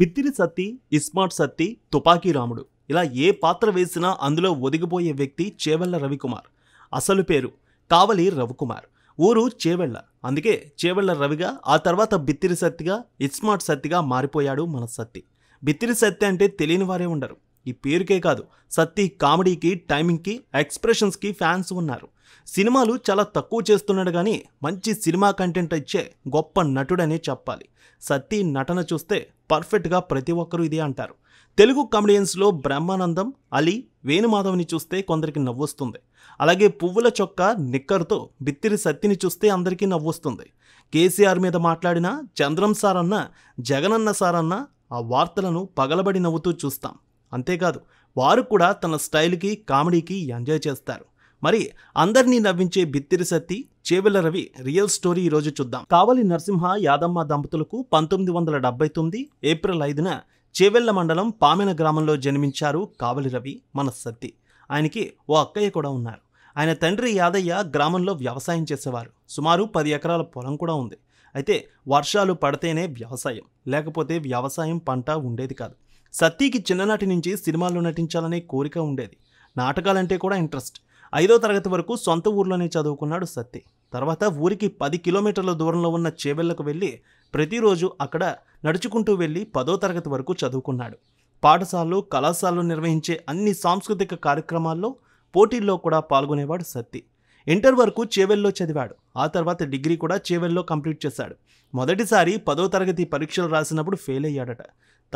బిత్తిరి సత్తి ఇస్మార్ట్ సత్తి తుపాకీ రాముడు ఇలా ఏ పాత్ర వేసినా అందులో ఒదిగిపోయే వ్యక్తి చేవెళ్ల రవికుమార్ అసలు పేరు కావలి రవికుమార్ ఊరు చేవెళ్ళ అందుకే చేవెళ్ల రవిగా ఆ తర్వాత బిత్తిరి సత్తిగా ఇస్మార్ట్ సత్తిగా మారిపోయాడు మన సత్తి బిత్తిరి సత్తి అంటే తెలియని వారే ఉండరు ఈ పేరుకే కాదు సత్తి కామెడీకి టైమింగ్కి ఎక్స్ప్రెషన్స్కి ఫ్యాన్స్ ఉన్నారు సినిమాలు చాలా తక్కువ చేస్తున్నాడు కానీ మంచి సినిమా కంటెంట్ ఇచ్చే గొప్ప నటుడనే చెప్పాలి సత్తి నటన చూస్తే పర్ఫెక్ట్గా ప్రతి ఒక్కరూ ఇదే అంటారు తెలుగు కామెడియన్స్లో బ్రహ్మానందం అలీ వేణుమాధవ్ని చూస్తే కొందరికి నవ్వొస్తుంది అలాగే పువ్వుల చొక్క నిక్కర్తో బిత్తిరి సత్తిని చూస్తే అందరికీ నవ్వొస్తుంది కేసీఆర్ మీద మాట్లాడిన చంద్రం అన్న జగనన్న అన్న ఆ వార్తలను పగలబడి నవ్వుతూ చూస్తాం అంతేకాదు వారు కూడా తన స్టైల్కి కామెడీకి ఎంజాయ్ చేస్తారు మరి అందరినీ నవ్వించే బిత్తిరి సత్తి చేవెల రవి రియల్ స్టోరీ ఈరోజు చూద్దాం కావలి నరసింహ యాదమ్మ దంపతులకు పంతొమ్మిది వందల డెబ్బై తొమ్మిది ఏప్రిల్ ఐదున చేవెళ్ల మండలం పామెన గ్రామంలో జన్మించారు కావలి రవి మన సత్తి ఆయనకి ఓ అక్కయ్య కూడా ఉన్నారు ఆయన తండ్రి యాదయ్య గ్రామంలో వ్యవసాయం చేసేవారు సుమారు పది ఎకరాల పొలం కూడా ఉంది అయితే వర్షాలు పడితేనే వ్యవసాయం లేకపోతే వ్యవసాయం పంట ఉండేది కాదు సత్తికి చిన్ననాటి నుంచి సినిమాల్లో నటించాలనే కోరిక ఉండేది నాటకాలంటే కూడా ఇంట్రెస్ట్ ఐదో తరగతి వరకు సొంత ఊర్లోనే చదువుకున్నాడు సత్తి తర్వాత ఊరికి పది కిలోమీటర్ల దూరంలో ఉన్న చేవెళ్లకు వెళ్ళి ప్రతిరోజు అక్కడ నడుచుకుంటూ వెళ్ళి పదో తరగతి వరకు చదువుకున్నాడు పాఠశాలలు కళాశాలలు నిర్వహించే అన్ని సాంస్కృతిక కార్యక్రమాల్లో పోటీల్లో కూడా పాల్గొనేవాడు సత్తి ఇంటర్ వరకు చేవెల్లో చదివాడు ఆ తర్వాత డిగ్రీ కూడా చేవెల్లో కంప్లీట్ చేశాడు మొదటిసారి పదో తరగతి పరీక్షలు రాసినప్పుడు ఫెయిల్ అయ్యాడట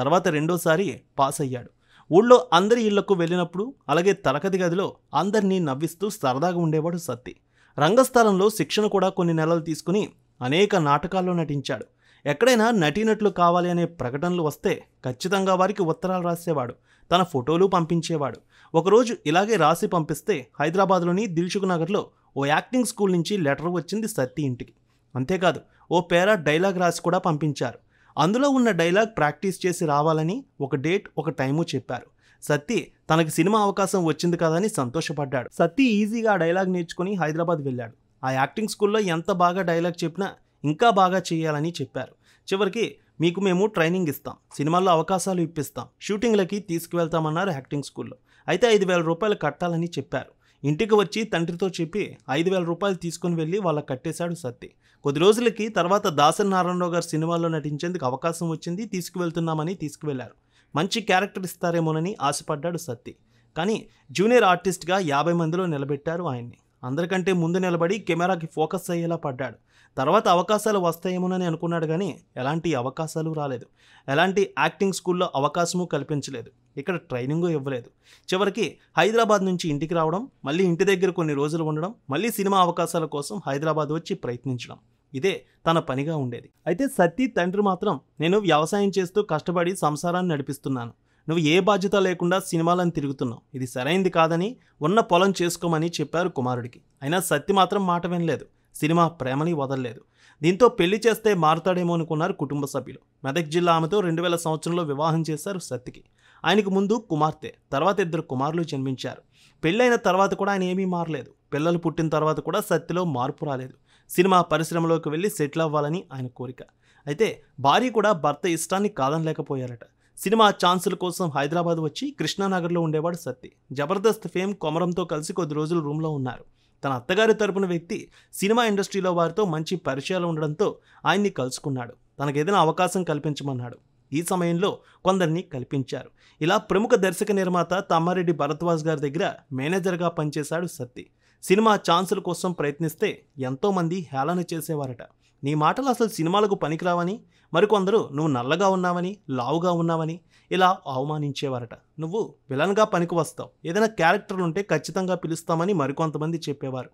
తర్వాత రెండోసారి పాస్ అయ్యాడు ఊళ్ళో అందరి ఇళ్లకు వెళ్ళినప్పుడు అలాగే తరగతి గదిలో అందరినీ నవ్విస్తూ సరదాగా ఉండేవాడు సత్తి రంగస్థలంలో శిక్షణ కూడా కొన్ని నెలలు తీసుకుని అనేక నాటకాల్లో నటించాడు ఎక్కడైనా నటీనట్లు కావాలి అనే ప్రకటనలు వస్తే ఖచ్చితంగా వారికి ఉత్తరాలు రాసేవాడు తన ఫోటోలు పంపించేవాడు ఒకరోజు ఇలాగే రాసి పంపిస్తే హైదరాబాద్లోని దిల్సుఖ్ నగర్లో ఓ యాక్టింగ్ స్కూల్ నుంచి లెటర్ వచ్చింది సత్తి ఇంటికి అంతేకాదు ఓ పేరా డైలాగ్ రాసి కూడా పంపించారు అందులో ఉన్న డైలాగ్ ప్రాక్టీస్ చేసి రావాలని ఒక డేట్ ఒక టైము చెప్పారు సత్తి తనకు సినిమా అవకాశం వచ్చింది కదని సంతోషపడ్డాడు సత్తి ఈజీగా ఆ డైలాగ్ నేర్చుకుని హైదరాబాద్ వెళ్ళాడు ఆ యాక్టింగ్ స్కూల్లో ఎంత బాగా డైలాగ్ చెప్పినా ఇంకా బాగా చేయాలని చెప్పారు చివరికి మీకు మేము ట్రైనింగ్ ఇస్తాం సినిమాల్లో అవకాశాలు ఇప్పిస్తాం షూటింగ్లకి తీసుకువెళ్తామన్నారు యాక్టింగ్ స్కూల్లో అయితే ఐదు వేల రూపాయలు కట్టాలని చెప్పారు ఇంటికి వచ్చి తండ్రితో చెప్పి ఐదు వేల రూపాయలు తీసుకుని వెళ్ళి వాళ్ళకి కట్టేశాడు సత్తి కొద్ది రోజులకి తర్వాత దాసరి నారాయణరావు గారు సినిమాలో నటించేందుకు అవకాశం వచ్చింది తీసుకువెళ్తున్నామని తీసుకువెళ్లారు మంచి క్యారెక్టర్ ఇస్తారేమోనని ఆశపడ్డాడు సత్తి కానీ జూనియర్ ఆర్టిస్ట్గా యాభై మందిలో నిలబెట్టారు ఆయన్ని అందరికంటే ముందు నిలబడి కెమెరాకి ఫోకస్ అయ్యేలా పడ్డాడు తర్వాత అవకాశాలు వస్తాయేమోనని అనుకున్నాడు కానీ ఎలాంటి అవకాశాలు రాలేదు ఎలాంటి యాక్టింగ్ స్కూల్లో అవకాశము కల్పించలేదు ఇక్కడ ట్రైనింగ్ ఇవ్వలేదు చివరికి హైదరాబాద్ నుంచి ఇంటికి రావడం మళ్ళీ ఇంటి దగ్గర కొన్ని రోజులు ఉండడం మళ్ళీ సినిమా అవకాశాల కోసం హైదరాబాద్ వచ్చి ప్రయత్నించడం ఇదే తన పనిగా ఉండేది అయితే సతీ తండ్రి మాత్రం నేను వ్యవసాయం చేస్తూ కష్టపడి సంసారాన్ని నడిపిస్తున్నాను నువ్వు ఏ బాధ్యత లేకుండా సినిమాలను తిరుగుతున్నావు ఇది సరైంది కాదని ఉన్న పొలం చేసుకోమని చెప్పారు కుమారుడికి అయినా సత్తి మాత్రం మాట వినలేదు సినిమా ప్రేమని వదలలేదు దీంతో పెళ్లి చేస్తే మారుతాడేమో అనుకున్నారు కుటుంబ సభ్యులు మెదక్ జిల్లా ఆమెతో రెండు వేల సంవత్సరంలో వివాహం చేశారు సత్తికి ఆయనకు ముందు కుమార్తె తర్వాత ఇద్దరు కుమారులు జన్మించారు పెళ్ళైన తర్వాత కూడా ఆయన ఏమీ మారలేదు పిల్లలు పుట్టిన తర్వాత కూడా సత్తిలో మార్పు రాలేదు సినిమా పరిశ్రమలోకి వెళ్ళి సెటిల్ అవ్వాలని ఆయన కోరిక అయితే భార్య కూడా భర్త ఇష్టాన్ని కాదనలేకపోయారట సినిమా ఛాన్సుల కోసం హైదరాబాద్ వచ్చి కృష్ణానగర్లో ఉండేవాడు సత్తి జబర్దస్త్ ఫేమ్ కొమరంతో కలిసి కొద్ది రోజులు రూమ్లో ఉన్నారు తన అత్తగారి తరపున వ్యక్తి సినిమా ఇండస్ట్రీలో వారితో మంచి పరిచయాలు ఉండడంతో ఆయన్ని కలుసుకున్నాడు తనకేదైనా అవకాశం కల్పించమన్నాడు ఈ సమయంలో కొందరిని కల్పించారు ఇలా ప్రముఖ దర్శక నిర్మాత తమ్మారెడ్డి భరద్వాజ్ గారి దగ్గర మేనేజర్గా పనిచేశాడు సత్తి సినిమా ఛాన్సుల కోసం ప్రయత్నిస్తే ఎంతోమంది హేళన చేసేవారట నీ మాటలు అసలు సినిమాలకు పనికిరావని మరికొందరు నువ్వు నల్లగా ఉన్నావని లావుగా ఉన్నావని ఇలా అవమానించేవారట నువ్వు విలన్గా పనికి వస్తావు ఏదైనా క్యారెక్టర్లు ఉంటే ఖచ్చితంగా పిలుస్తామని మరికొంతమంది చెప్పేవారు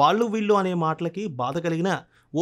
వాళ్ళు వీళ్ళు అనే మాటలకి బాధ కలిగిన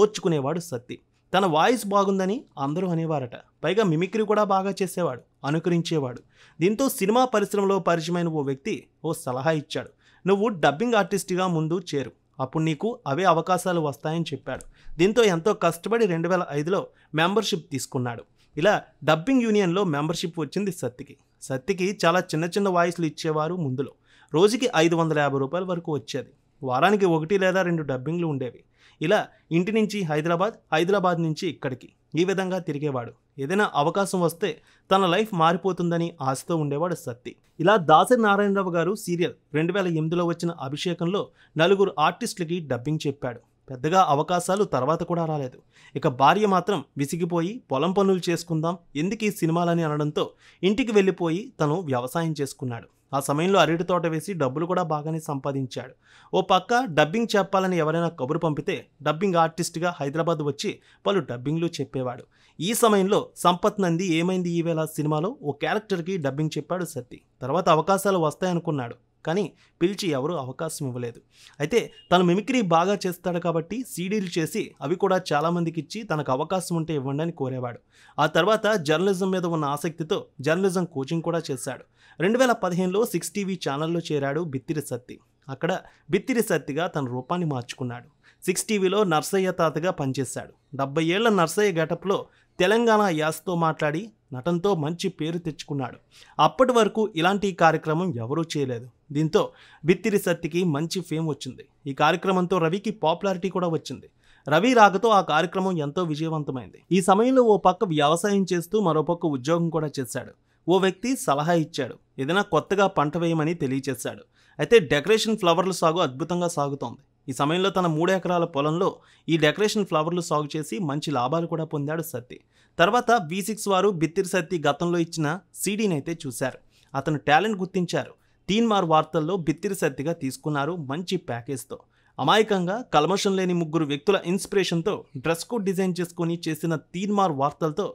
ఓర్చుకునేవాడు సత్తి తన వాయిస్ బాగుందని అందరూ అనేవారట పైగా మిమిక్రీ కూడా బాగా చేసేవాడు అనుకరించేవాడు దీంతో సినిమా పరిశ్రమలో పరిచయమైన ఓ వ్యక్తి ఓ సలహా ఇచ్చాడు నువ్వు డబ్బింగ్ ఆర్టిస్ట్గా ముందు చేరు అప్పుడు నీకు అవే అవకాశాలు వస్తాయని చెప్పాడు దీంతో ఎంతో కష్టపడి రెండు వేల ఐదులో మెంబర్షిప్ తీసుకున్నాడు ఇలా డబ్బింగ్ యూనియన్లో మెంబర్షిప్ వచ్చింది సత్తికి సత్తికి చాలా చిన్న చిన్న వాయిస్లు ఇచ్చేవారు ముందులో రోజుకి ఐదు వందల యాభై రూపాయల వరకు వచ్చేది వారానికి ఒకటి లేదా రెండు డబ్బింగ్లు ఉండేవి ఇలా ఇంటి నుంచి హైదరాబాద్ హైదరాబాద్ నుంచి ఇక్కడికి ఈ విధంగా తిరిగేవాడు ఏదైనా అవకాశం వస్తే తన లైఫ్ మారిపోతుందని ఆశతో ఉండేవాడు సత్తి ఇలా దాసరి నారాయణరావు గారు సీరియల్ రెండు వేల ఎనిమిదిలో వచ్చిన అభిషేకంలో నలుగురు ఆర్టిస్టులకి డబ్బింగ్ చెప్పాడు పెద్దగా అవకాశాలు తర్వాత కూడా రాలేదు ఇక భార్య మాత్రం విసిగిపోయి పొలం పనులు చేసుకుందాం ఎందుకు ఈ సినిమాలని అనడంతో ఇంటికి వెళ్ళిపోయి తను వ్యవసాయం చేసుకున్నాడు ఆ సమయంలో అరటి తోట వేసి డబ్బులు కూడా బాగానే సంపాదించాడు ఓ పక్క డబ్బింగ్ చెప్పాలని ఎవరైనా కబురు పంపితే డబ్బింగ్ ఆర్టిస్ట్గా హైదరాబాద్ వచ్చి పలు డబ్బింగ్లు చెప్పేవాడు ఈ సమయంలో సంపత్ నంది ఏమైంది ఈవేళ సినిమాలో ఓ క్యారెక్టర్కి డబ్బింగ్ చెప్పాడు సత్తి తర్వాత అవకాశాలు వస్తాయనుకున్నాడు కానీ పిలిచి ఎవరు అవకాశం ఇవ్వలేదు అయితే తను మిమిక్రీ బాగా చేస్తాడు కాబట్టి సీడీలు చేసి అవి కూడా చాలామందికి ఇచ్చి తనకు అవకాశం ఉంటే ఇవ్వండి అని కోరేవాడు ఆ తర్వాత జర్నలిజం మీద ఉన్న ఆసక్తితో జర్నలిజం కోచింగ్ కూడా చేశాడు రెండు వేల పదిహేనులో సిక్స్ టీవీ ఛానల్లో చేరాడు బిత్తిరి సత్తి అక్కడ బిత్తిరి సత్తిగా తన రూపాన్ని మార్చుకున్నాడు సిక్స్ టీవీలో నర్సయ్య తాతగా పనిచేశాడు డెబ్బై ఏళ్ల నర్సయ్య గెటప్లో తెలంగాణ యాస్తో మాట్లాడి నటంతో మంచి పేరు తెచ్చుకున్నాడు అప్పటి వరకు ఇలాంటి కార్యక్రమం ఎవరూ చేయలేదు దీంతో బిత్తిరి సత్తికి మంచి ఫేమ్ వచ్చింది ఈ కార్యక్రమంతో రవికి పాపులారిటీ కూడా వచ్చింది రవి రాకతో ఆ కార్యక్రమం ఎంతో విజయవంతమైంది ఈ సమయంలో ఓ పక్క వ్యవసాయం చేస్తూ మరోపక్క ఉద్యోగం కూడా చేశాడు ఓ వ్యక్తి సలహా ఇచ్చాడు ఏదైనా కొత్తగా పంట వేయమని తెలియచేశాడు అయితే డెకరేషన్ ఫ్లవర్ల సాగు అద్భుతంగా సాగుతోంది ఈ సమయంలో తన మూడు ఎకరాల పొలంలో ఈ డెకరేషన్ ఫ్లవర్లు సాగు చేసి మంచి లాభాలు కూడా పొందాడు సత్తి తర్వాత వి సిక్స్ వారు బిత్తిరి సత్తి గతంలో ఇచ్చిన సీడీని అయితే చూశారు అతను టాలెంట్ గుర్తించారు తీన్మార్ వార్తల్లో వార్తల్లో బిత్తిరిసత్తిగా తీసుకున్నారు మంచి ప్యాకేజ్తో అమాయకంగా కల్మషం లేని ముగ్గురు వ్యక్తుల ఇన్స్పిరేషన్తో డ్రెస్ కోడ్ డిజైన్ చేసుకుని చేసిన తీన్మార్ వార్తలతో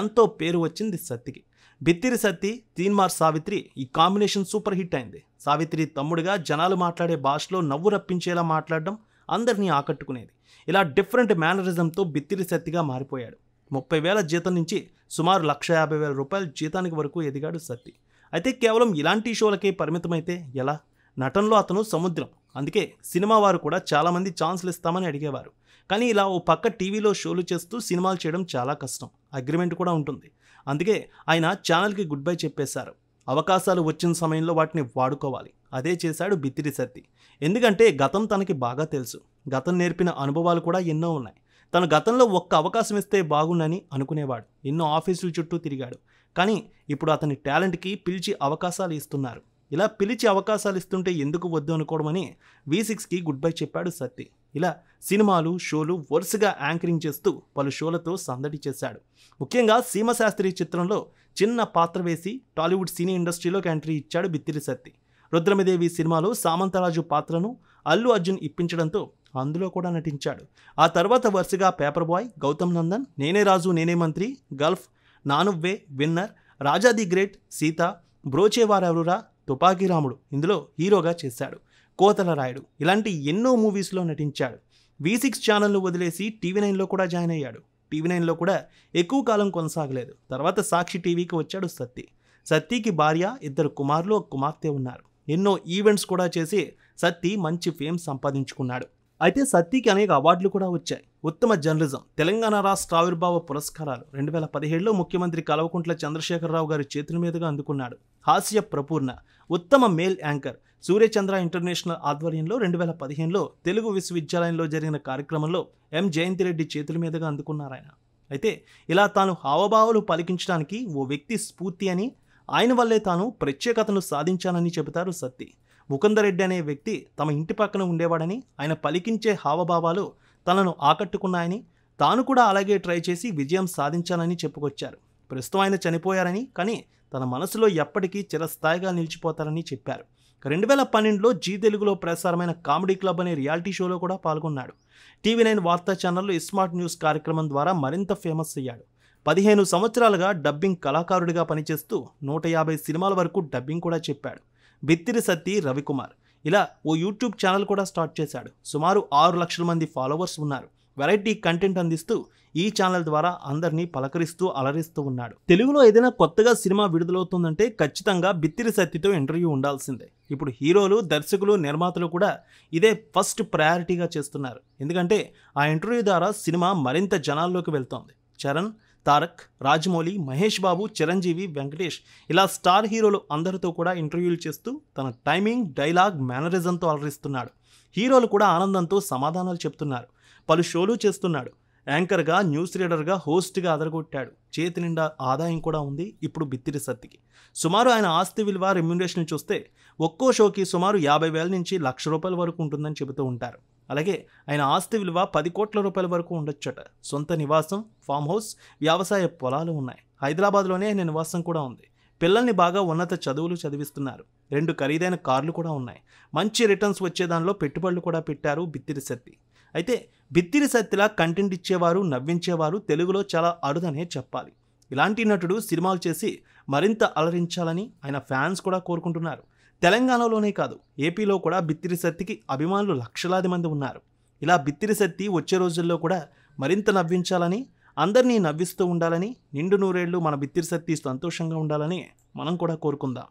ఎంతో పేరు వచ్చింది సత్తికి బిత్తిరి సత్తి తీన్మార్ సావిత్రి ఈ కాంబినేషన్ సూపర్ హిట్ అయింది సావిత్రి తమ్ముడుగా జనాలు మాట్లాడే భాషలో నవ్వు రప్పించేలా మాట్లాడడం అందరినీ ఆకట్టుకునేది ఇలా డిఫరెంట్ మేనరిజంతో బిత్తిరి సత్తిగా మారిపోయాడు ముప్పై వేల జీతం నుంచి సుమారు లక్ష యాభై వేల రూపాయల జీతానికి వరకు ఎదిగాడు సత్తి అయితే కేవలం ఇలాంటి షోలకే పరిమితమైతే ఎలా నటనలో అతను సముద్రం అందుకే సినిమా వారు కూడా చాలామంది ఛాన్స్లు ఇస్తామని అడిగేవారు కానీ ఇలా ఓ పక్క టీవీలో షోలు చేస్తూ సినిమాలు చేయడం చాలా కష్టం అగ్రిమెంట్ కూడా ఉంటుంది అందుకే ఆయన ఛానల్కి గుడ్ బై చెప్పేశారు అవకాశాలు వచ్చిన సమయంలో వాటిని వాడుకోవాలి అదే చేశాడు బిత్తిరి సత్తి ఎందుకంటే గతం తనకి బాగా తెలుసు గతం నేర్పిన అనుభవాలు కూడా ఎన్నో ఉన్నాయి తను గతంలో ఒక్క అవకాశం ఇస్తే బాగుండని అనుకునేవాడు ఎన్నో ఆఫీసుల చుట్టూ తిరిగాడు కానీ ఇప్పుడు అతని టాలెంట్కి పిలిచి అవకాశాలు ఇస్తున్నారు ఇలా పిలిచి అవకాశాలు ఇస్తుంటే ఎందుకు వద్దు అనుకోవడమని వి సిక్స్కి గుడ్ బై చెప్పాడు సత్తి ఇలా సినిమాలు షోలు వరుసగా యాంకరింగ్ చేస్తూ పలు షోలతో సందడి చేశాడు ముఖ్యంగా సీమశాస్త్రి చిత్రంలో చిన్న పాత్ర వేసి టాలీవుడ్ సినీ ఇండస్ట్రీలోకి ఎంట్రీ ఇచ్చాడు బిత్తిరి సత్తి రుద్రమదేవి సినిమాలో సామంతరాజు పాత్రను అల్లు అర్జున్ ఇప్పించడంతో అందులో కూడా నటించాడు ఆ తర్వాత వరుసగా పేపర్ బాయ్ గౌతమ్ నందన్ నేనే Raju Nene Mantri Gulf Naanuvve winner Raja the great Sita Brochevarevarura Tupaki Ramudu ఇందులో హీరోగా చేశాడు కోతల రాయుడు ఇలాంటి ఎన్నో మూవీస్లో నటించాడు వి సిక్స్ ఛానల్ను వదిలేసి టీవీ నైన్లో కూడా జాయిన్ అయ్యాడు టీవీ నైన్లో కూడా ఎక్కువ కాలం కొనసాగలేదు తర్వాత సాక్షి టీవీకి వచ్చాడు సత్తి సత్తికి భార్య ఇద్దరు కుమారులు కుమార్తె ఉన్నారు ఎన్నో ఈవెంట్స్ కూడా చేసి సత్తి మంచి ఫేమ్ సంపాదించుకున్నాడు అయితే సత్యకి అనేక అవార్డులు కూడా వచ్చాయి ఉత్తమ జర్నలిజం తెలంగాణ రాష్ట్ర ఆవిర్భావ పురస్కారాలు రెండు వేల పదిహేడులో ముఖ్యమంత్రి కలవకుంట్ల చంద్రశేఖరరావు గారి చేతుల మీదుగా అందుకున్నాడు హాస్య ప్రపూర్ణ ఉత్తమ మేల్ యాంకర్ సూర్యచంద్ర ఇంటర్నేషనల్ ఆధ్వర్యంలో రెండు వేల పదిహేనులో తెలుగు విశ్వవిద్యాలయంలో జరిగిన కార్యక్రమంలో ఎం జయంతిరెడ్డి చేతుల మీదుగా అందుకున్నారాయన అయితే ఇలా తాను హావభావాలు పలికించడానికి ఓ వ్యక్తి స్ఫూర్తి అని ఆయన వల్లే తాను ప్రత్యేకతను సాధించానని చెబుతారు సత్తి ముకుందరెడ్డి అనే వ్యక్తి తమ ఇంటి పక్కన ఉండేవాడని ఆయన పలికించే హావభావాలు తనను ఆకట్టుకున్నాయని తాను కూడా అలాగే ట్రై చేసి విజయం సాధించానని చెప్పుకొచ్చారు ప్రస్తుతం ఆయన చనిపోయారని కానీ తన మనసులో ఎప్పటికీ చిరస్థాయిగా నిలిచిపోతారని చెప్పారు రెండు వేల పన్నెండులో జీ తెలుగులో ప్రసారమైన కామెడీ క్లబ్ అనే రియాలిటీ షోలో కూడా పాల్గొన్నాడు టీవీ నైన్ వార్తా ఛానల్లో ఇస్మార్ట్ న్యూస్ కార్యక్రమం ద్వారా మరింత ఫేమస్ అయ్యాడు పదిహేను సంవత్సరాలుగా డబ్బింగ్ కళాకారుడిగా పనిచేస్తూ నూట యాభై సినిమాల వరకు డబ్బింగ్ కూడా చెప్పాడు బిత్తిరి సత్తి రవికుమార్ ఇలా ఓ యూట్యూబ్ ఛానల్ కూడా స్టార్ట్ చేశాడు సుమారు ఆరు లక్షల మంది ఫాలోవర్స్ ఉన్నారు వెరైటీ కంటెంట్ అందిస్తూ ఈ ఛానల్ ద్వారా అందరినీ పలకరిస్తూ అలరిస్తూ ఉన్నాడు తెలుగులో ఏదైనా కొత్తగా సినిమా విడుదలవుతుందంటే ఖచ్చితంగా బిత్తిరి సత్తితో ఇంటర్వ్యూ ఉండాల్సిందే ఇప్పుడు హీరోలు దర్శకులు నిర్మాతలు కూడా ఇదే ఫస్ట్ ప్రయారిటీగా చేస్తున్నారు ఎందుకంటే ఆ ఇంటర్వ్యూ ద్వారా సినిమా మరింత జనాల్లోకి వెళ్తోంది చరణ్ తారక్ రాజమౌళి మహేష్ బాబు చిరంజీవి వెంకటేష్ ఇలా స్టార్ హీరోలు అందరితో కూడా ఇంటర్వ్యూలు చేస్తూ తన టైమింగ్ డైలాగ్ మేనరిజంతో అలరిస్తున్నాడు హీరోలు కూడా ఆనందంతో సమాధానాలు చెప్తున్నారు పలు షోలు చేస్తున్నాడు యాంకర్గా న్యూస్ రీడర్గా హోస్ట్గా అదరగొట్టాడు చేతి నిండా ఆదాయం కూడా ఉంది ఇప్పుడు బిత్తిరి సత్తికి సుమారు ఆయన ఆస్తి విలువ రెమ్యునరేషన్ చూస్తే ఒక్కో షోకి సుమారు యాభై వేల నుంచి లక్ష రూపాయల వరకు ఉంటుందని చెబుతూ ఉంటారు అలాగే ఆయన ఆస్తి విలువ పది కోట్ల రూపాయల వరకు ఉండొచ్చట సొంత నివాసం ఫామ్ హౌస్ వ్యవసాయ పొలాలు ఉన్నాయి హైదరాబాద్లోనే ఆయన నివాసం కూడా ఉంది పిల్లల్ని బాగా ఉన్నత చదువులు చదివిస్తున్నారు రెండు ఖరీదైన కార్లు కూడా ఉన్నాయి మంచి రిటర్న్స్ వచ్చేదానిలో పెట్టుబడులు కూడా పెట్టారు బిత్తిరి సత్తి అయితే బిత్తిరి సత్తిలా కంటెంట్ ఇచ్చేవారు నవ్వించేవారు తెలుగులో చాలా అరుదనే చెప్పాలి ఇలాంటి నటుడు సినిమాలు చేసి మరింత అలరించాలని ఆయన ఫ్యాన్స్ కూడా కోరుకుంటున్నారు తెలంగాణలోనే కాదు ఏపీలో కూడా బిత్తిరి సత్తికి అభిమానులు లక్షలాది మంది ఉన్నారు ఇలా బిత్తిరి సత్తి వచ్చే రోజుల్లో కూడా మరింత నవ్వించాలని అందరినీ నవ్విస్తూ ఉండాలని నిండు నూరేళ్లు మన బిత్తిరి సత్తి సంతోషంగా ఉండాలని మనం కూడా కోరుకుందాం